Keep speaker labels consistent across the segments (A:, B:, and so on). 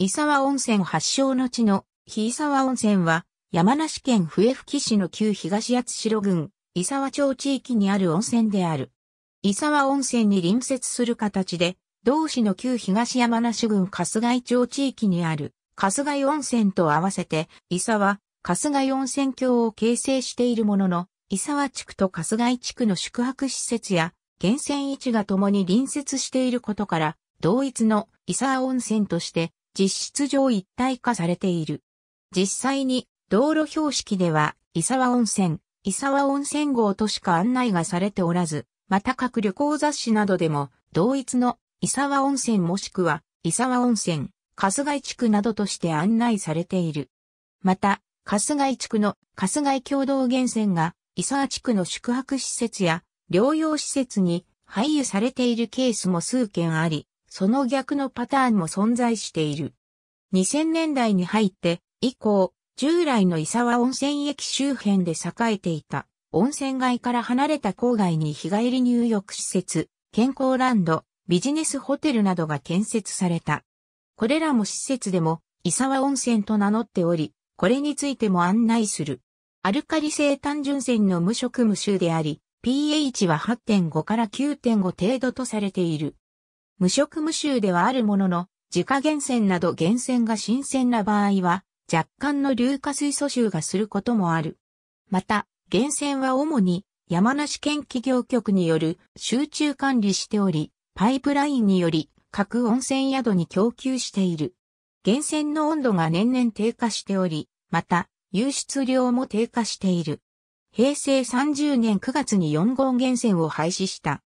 A: 伊沢温泉発祥の地の日伊沢温泉は山梨県笛吹市の旧東八代郡伊沢町地域にある温泉である。伊沢温泉に隣接する形で同市の旧東山梨郡春日井町地域にある春日井温泉と合わせて伊沢春日井温泉郷を形成しているものの伊沢地区と春日井地区の宿泊施設や源泉位置が共に隣接していることから同一の伊沢温泉として実質上一体化されている。実際に道路標識では、伊沢温泉、伊沢温泉号としか案内がされておらず、また各旅行雑誌などでも、同一の伊沢温泉もしくは、伊沢温泉、春日井地区などとして案内されている。また、春日井地区の春日井共同源泉が、伊沢地区の宿泊施設や療養施設に配慮されているケースも数件あり、その逆のパターンも存在している。2000年代に入って以降、従来の伊沢温泉駅周辺で栄えていた温泉街から離れた郊外に日帰り入浴施設、健康ランド、ビジネスホテルなどが建設された。これらも施設でも伊沢温泉と名乗っており、これについても案内する。アルカリ性単純泉の無色無臭であり、pH は8.5から9.5程度とされている。無色無臭ではあるものの、自家源泉など源泉が新鮮な場合は、若干の硫化水素臭がすることもある。また、源泉は主に山梨県企業局による集中管理しており、パイプラインにより各温泉宿に供給している。源泉の温度が年々低下しており、また、湧出量も低下している。平成30年9月に4号源泉を廃止した。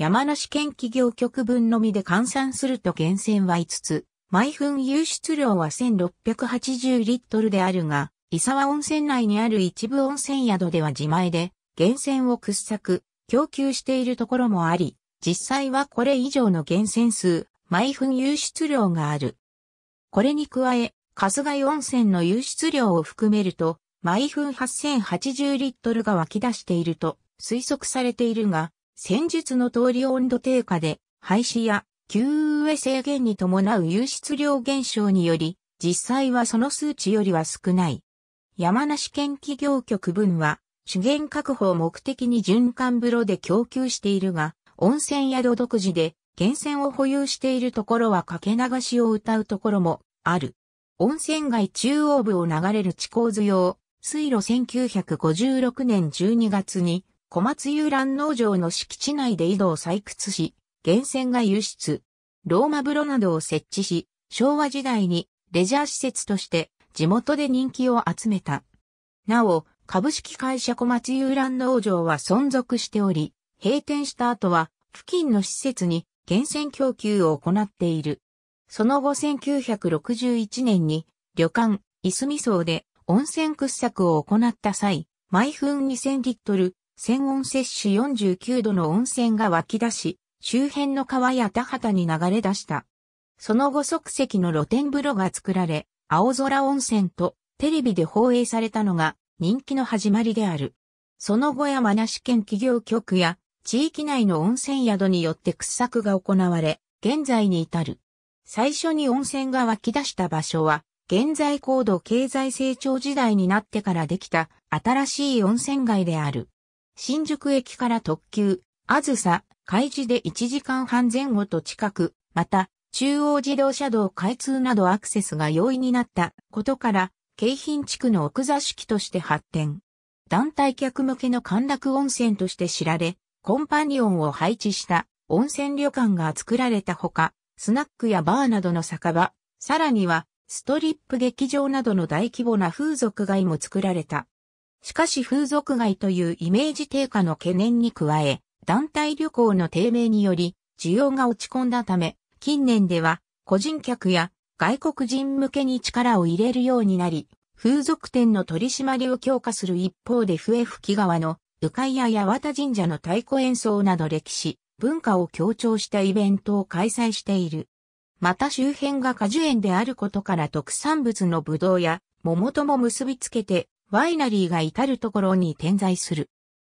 A: 山梨県企業局分のみで換算すると源泉は5つ、毎分輸出量は1680リットルであるが、伊沢温泉内にある一部温泉宿では自前で、源泉を掘削、供給しているところもあり、実際はこれ以上の源泉数、毎分輸出量がある。これに加え、春日井温泉の輸出量を含めると、毎分8080リットルが湧き出していると推測されているが、戦術の通り温度低下で、廃止や給油制限に伴う湧出量減少により、実際はその数値よりは少ない。山梨県企業局分は、資源確保を目的に循環風呂で供給しているが、温泉宿独自で源泉を保有しているところはかけ流しを歌うところもある。温泉街中央部を流れる地構図用、水路1956年12月に小松遊覧農場の敷地内で井戸を採掘し、源泉が輸出、ローマ風呂などを設置し、昭和時代にレジャー施設として地元で人気を集めた。なお、株式会社小松遊覧農場は存続しており、閉店した後は付近の施設に源泉供給を行っている。その後1961年に旅館、いすみ荘で温泉掘削を行った際、毎分2000リットル、専温摂取49度の温泉が湧き出し、周辺の川や田畑に流れ出した。その後即席の露天風呂が作られ、青空温泉とテレビで放映されたのが人気の始まりである。その後山梨県企業局や地域内の温泉宿によって掘削が行われ、現在に至る。最初に温泉が湧き出した場所は、現在高度経済成長時代になってからできた新しい温泉街である。新宿駅から特急、あずさ、開示で1時間半前後と近く、また、中央自動車道開通などアクセスが容易になったことから、京浜地区の奥座敷として発展。団体客向けの歓楽温泉として知られ、コンパニオンを配置した温泉旅館が作られたほか、スナックやバーなどの酒場、さらには、ストリップ劇場などの大規模な風俗街も作られた。しかし風俗街というイメージ低下の懸念に加え、団体旅行の低迷により、需要が落ち込んだため、近年では、個人客や外国人向けに力を入れるようになり、風俗店の取り締まりを強化する一方で笛吹川の鵜飼や八幡神社の太鼓演奏など歴史、文化を強調したイベントを開催している。また周辺が果樹園であることから特産物のブドウや桃とも結びつけてワイナリーが至るところに点在する。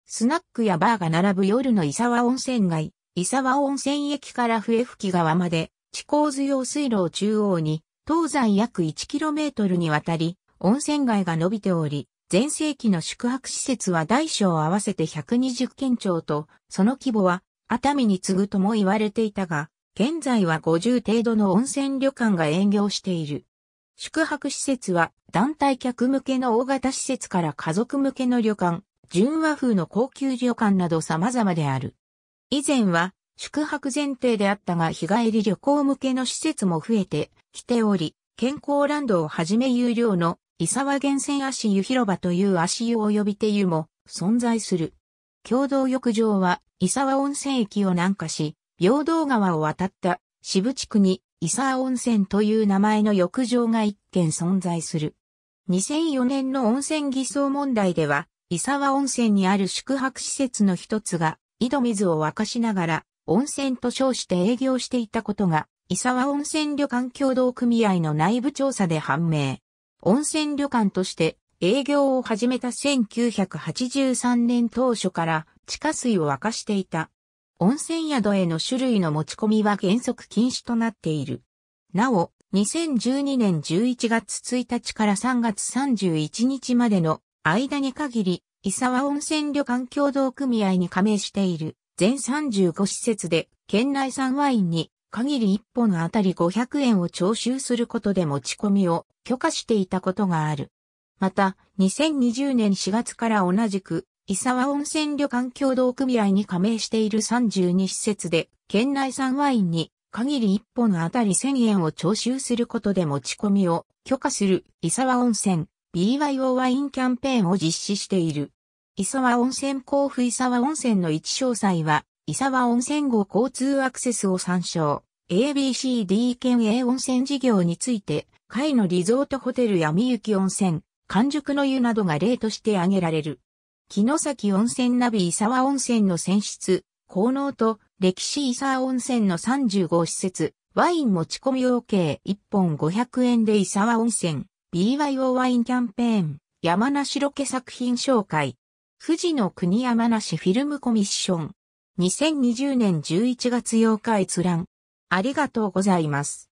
A: スナックやバーが並ぶ夜の伊沢温泉街、伊沢温泉駅から笛吹川まで、地高図用水路を中央に、東西約 1km にわたり、温泉街が伸びており、前世紀の宿泊施設は大小合わせて120県庁と、その規模は熱海に次ぐとも言われていたが、現在は50程度の温泉旅館が営業している。宿泊施設は団体客向けの大型施設から家族向けの旅館、純和風の高級旅館など様々である。以前は宿泊前提であったが日帰り旅行向けの施設も増えてきており、健康ランドをはじめ有料の伊沢源泉足湯広場という足湯及びて湯も存在する。共同浴場は伊沢温泉駅を南下し、平等川を渡った渋地区に伊佐温泉という名前の浴場が一軒存在する。2004年の温泉偽装問題では、伊佐和温泉にある宿泊施設の一つが、井戸水を沸かしながら、温泉と称して営業していたことが、伊佐和温泉旅館協同組合の内部調査で判明。温泉旅館として営業を始めた1983年当初から地下水を沸かしていた温泉宿への種類の持ち込みは原則禁止となっている。なお、2012年11月1日から3月31日までの間に限り、伊沢温泉旅館協同組合に加盟している全35施設で県内産ワインに限り1本あたり500円を徴収することで持ち込みを許可していたことがある。また、2020年4月から同じく伊沢温泉旅館協同組合に加盟している32施設で、県内産ワインに限り1本あたり1000円を徴収することで持ち込みを許可する伊沢温泉 BYO ワインキャンペーンを実施している。伊沢温泉交付伊沢温泉の一詳細は、伊沢温泉後交通アクセスを参照。ABCD 県営温泉事業について、海のリゾートホテルやみゆき温泉、完熟の湯などが例として挙げられる。木の崎温泉ナビ伊沢温泉の泉出、効能と歴史伊沢温泉の35施設、ワイン持ち込み OK1 本500円で伊沢温泉、BYO ワインキャンペーン、山梨ロケ作品紹介、富士の国山梨フィルムコミッション、2020年11月8日閲覧。ありがとうございます。